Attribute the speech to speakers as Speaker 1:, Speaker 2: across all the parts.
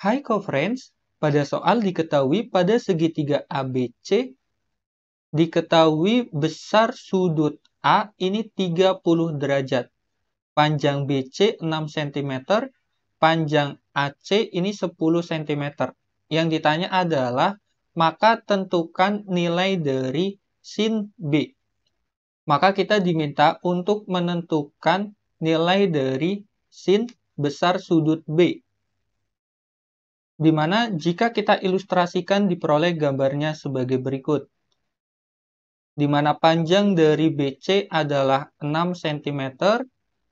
Speaker 1: Hai friends, pada soal diketahui pada segitiga ABC, diketahui besar sudut A ini 30 derajat, panjang BC 6 cm, panjang AC ini 10 cm. Yang ditanya adalah, maka tentukan nilai dari sin B. Maka kita diminta untuk menentukan nilai dari sin besar sudut B di mana jika kita ilustrasikan diperoleh gambarnya sebagai berikut. Di mana panjang dari BC adalah 6 cm,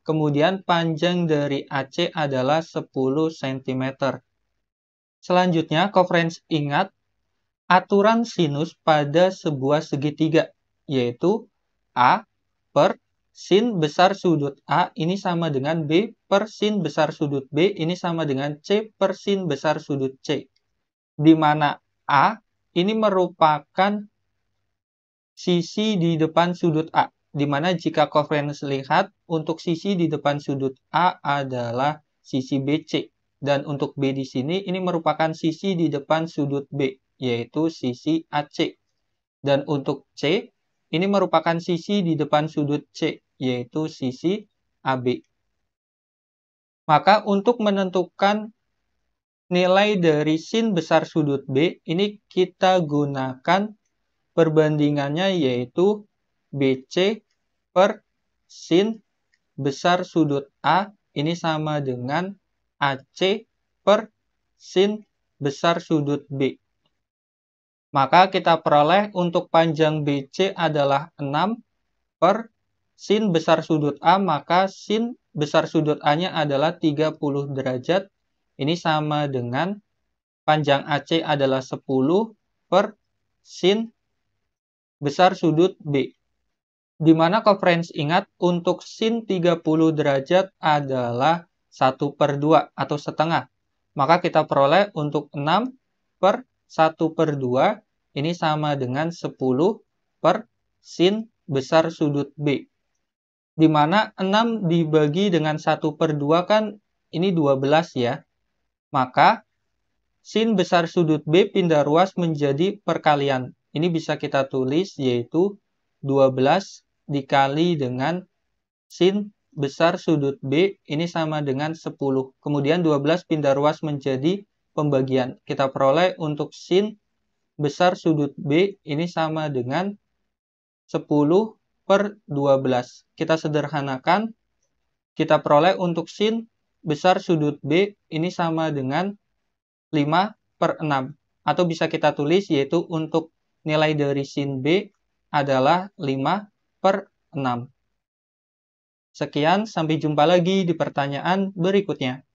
Speaker 1: kemudian panjang dari AC adalah 10 cm. Selanjutnya, conference ingat aturan sinus pada sebuah segitiga, yaitu A per sin besar sudut A ini sama dengan B per sin besar sudut B ini sama dengan C per sin besar sudut C. Di mana A ini merupakan sisi di depan sudut A. Di mana jika Covenants lihat untuk sisi di depan sudut A adalah sisi BC. Dan untuk B di sini ini merupakan sisi di depan sudut B yaitu sisi AC. Dan untuk C ini merupakan sisi di depan sudut C, yaitu sisi AB. Maka untuk menentukan nilai dari sin besar sudut B, ini kita gunakan perbandingannya yaitu BC per sin besar sudut A ini sama dengan AC per sin besar sudut B. Maka kita peroleh untuk panjang BC adalah 6 per sin besar sudut A, maka sin besar sudut A-nya adalah 30 derajat. Ini sama dengan panjang AC adalah 10 per sin besar sudut B. Di mana conference ingat untuk sin 30 derajat adalah 1 per 2 atau setengah. Maka kita peroleh untuk 6 per 1 per 2 ini sama dengan 10 per sin besar sudut B di mana 6 dibagi dengan 1 per 2 kan ini 12 ya. Maka sin besar sudut B pindah ruas menjadi perkalian. Ini bisa kita tulis yaitu 12 dikali dengan sin besar sudut B ini sama dengan 10. Kemudian 12 pindah ruas menjadi pembagian. Kita peroleh untuk sin besar sudut B ini sama dengan 10 per 12. Kita sederhanakan, kita peroleh untuk sin besar sudut B ini sama dengan 5 per 6. Atau bisa kita tulis yaitu untuk nilai dari sin B adalah 5 per 6. Sekian, sampai jumpa lagi di pertanyaan berikutnya.